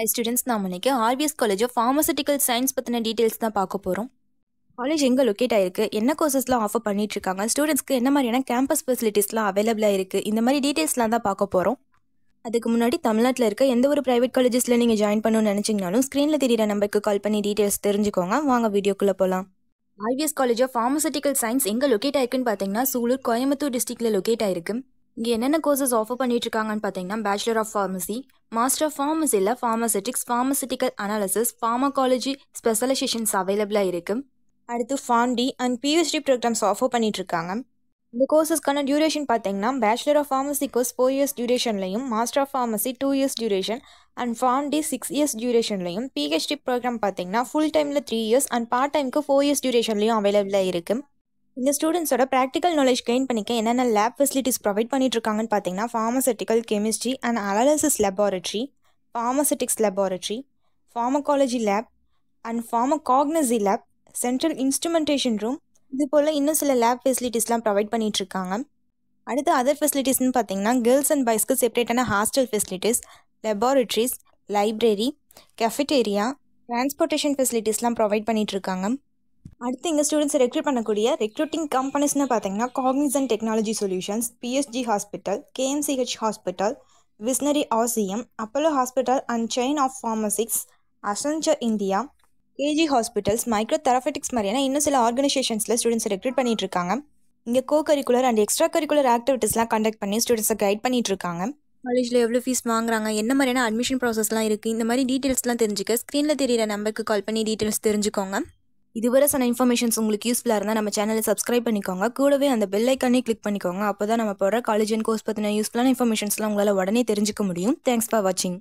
high students நாம் இன்றைக்கி RVS college of pharmaceutical science பற்றின டீட்டெயில்ஸ் தான் பார்க்க போகிறோம் காலேஜ் எங்கே லொக்கேட் ஆயிருக்கு என்ன கோர்சஸ்லாம் ஆஃபர் பண்ணிட்டுருக்காங்க ஸ்டூடெண்ட்ஸ்க்கு என்ன மாதிரியான கேம்பஸ் ஃபெசிலிட்டிஸ்லாம் அவைலபிளாக இருக்குது இந்த மாதிரி டீட்டெயில்ஸ்லாம் தான் பார்க்க போகிறோம் அதுக்கு முன்னாடி தமிழ்நாட்டில் இருக்க எந்த ஒரு ப்ரைவேட் காலேஜஸில் நீங்கள் ஜாயின் பண்ணணும்னு நினச்சிங்கனாலும் ஸ்க்ரீனில் தெரியிற நம்பருக்கு கால் பண்ணி டீட்டெயில்ஸ் தெரிஞ்சுக்கோங்க வாங்க வீடியோக்குள்ளே போகலாம் RVS college of pharmaceutical science எங்கே லொக்கேட் ஆயிருக்குன்னு பார்த்தீங்கன்னா சூலூர் கோயம்புத்தூர் டிஸ்ட்ரிக்டில் லொக்கேட் ஆயிருக்கு இங்கே என்னென்ன கோர்சஸ் ஆஃபர் பண்ணிட்டுருக்காங்கன்னு பார்த்தீங்கன்னா bachelor of pharmacy master of ஃபார்மசியில் pharmaceutics pharmaceutical analysis pharmacology specializations அவைலபிளாக இருக்குது அடுத்து PharmD and PhD programs offer பண்ணிட்டுருக்காங்க இந்த கோர்சஸ்க்கான டியூரேஷன் பார்த்தீங்கன்னா bachelor of pharmacy course four years டியூரேஷன்லையும் master of pharmacy two years duration and PharmD six years டியூரேஷன்லையும் பிஹெச்டி ப்ரோக்ராம் பார்த்தீங்கன்னா ஃபுல் டைமில் த்ரீ இயர்ஸ் அண்ட் பார்ட் டைமுக்கு ஃபோர் இயர்ஸ் டியூரேஷன்லையும் அவைலபிளாக இருக்குது இந்த ஸ்டூடெண்ட்ஸோட ப்ராக்டிக்கல் நாலேஜ் கெயின் பண்ணிக்க என்னென்ன லேப் ஃபெசிலிட்டிஸ் ப்ரொவைட் பண்ணிட்டுருக்காங்கன்னு பார்த்தீங்கன்னா pharmaceutical chemistry and analysis laboratory pharmaceutics laboratory pharmacology lab and pharmacognosy lab central instrumentation room இது போல் இன்னும் சில லேப் ஃபெசிலிட்டிஸ்லாம் ப்ரொவைட் பண்ணிகிட்ருக்காங்க அடுத்து அதர் ஃபெசிலிட்டிஸ்னு பார்த்தீங்கன்னா கேர்ள்ஸ் அண்ட் பாய்ஸ்க்கு செப்பரேட்டான hostel facilities laboratories library cafeteria transportation ஃபெசிலிட்டிஸ்லாம் ப்ரொவைட் பண்ணிகிட்ருக்காங்க அடுத்து எங்கள் ஸ்டூடெண்ட்ஸ் ரெக்ரூட் பண்ணக்கூடிய ரெக்ரூட்டிங் கம்பெனிஸ்னு பார்த்தீங்கன்னா Cognizant technology solutions PSG hospital KMCH hospital விஸ்னரி ஆசியம் Apollo hospital and chain of pharmacies அசன்ஜர் India AG hospitals micro therapeutics மாதிரியான இன்னும் சில ஆர்கனைசேஷன்ஸில் ஸ்டூடெண்ட்ஸ் ரெக்ரூட் பண்ணிட்டு இருக்காங்க இங்கே co curricular and extra curricular ஆக்டிவிட்டீஸ்லாம் கண்டக்ட் பண்ணி ஸ்டூடெண்ட்ஸை கைட் பண்ணிட்டு இருக்காங்க காலேஜில் எவ்வளோ ஃபீஸ் வாங்குறாங்க என்ன மாதிரியான அட்மிஷன் ப்ராசஸ்லாம் இருக்குது இந்த மாதிரி டீட்டெயில்ஸ்லாம் தெரிஞ்சுக்க ஸ்க்ரீனில் தெரியிற நம்பருக்கு கால் பண்ணி டீட்டெயில்ஸ் தெரிஞ்சுக்கோங்க இதுவரை சொன்ன இன்ஃபர்மேஷன்ஸ் உங்களுக்கு யூஸ்ஃபுல்லாக இருந்தால் நம்ம சேனலை சப்ஸ்கிரைப் பண்ணிக்கோங்க கூடவே அந்த பெல் ஐக்கானே கிளிக் பண்ணிக்கோங்க அப்போ தான் நம்ம போகிற காலேஜ் அண்ட் கோர்ஸ் பற்றின யூஸ்ஃபுல்லான இன்ஃபர்மேஷன்ஸ்லாம் உங்களால் உடனே தெரிஞ்சுக்க முடியும் தேங்க்ஸ் ஃபார் வாட்சிங்